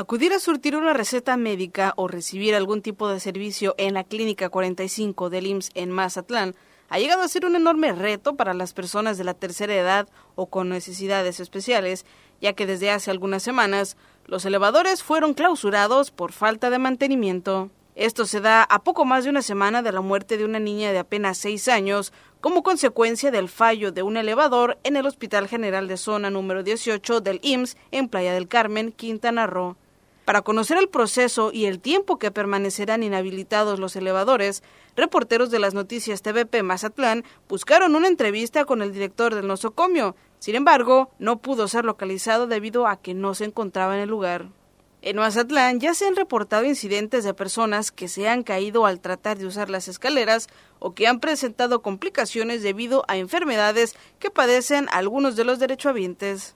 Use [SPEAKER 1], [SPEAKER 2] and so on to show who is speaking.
[SPEAKER 1] Acudir a surtir una receta médica o recibir algún tipo de servicio en la Clínica 45 del IMSS en Mazatlán ha llegado a ser un enorme reto para las personas de la tercera edad o con necesidades especiales, ya que desde hace algunas semanas los elevadores fueron clausurados por falta de mantenimiento. Esto se da a poco más de una semana de la muerte de una niña de apenas seis años como consecuencia del fallo de un elevador en el Hospital General de Zona número 18 del IMSS en Playa del Carmen, Quintana Roo. Para conocer el proceso y el tiempo que permanecerán inhabilitados los elevadores, reporteros de las noticias TVP Mazatlán buscaron una entrevista con el director del nosocomio. Sin embargo, no pudo ser localizado debido a que no se encontraba en el lugar. En Mazatlán ya se han reportado incidentes de personas que se han caído al tratar de usar las escaleras o que han presentado complicaciones debido a enfermedades que padecen algunos de los derechohabientes.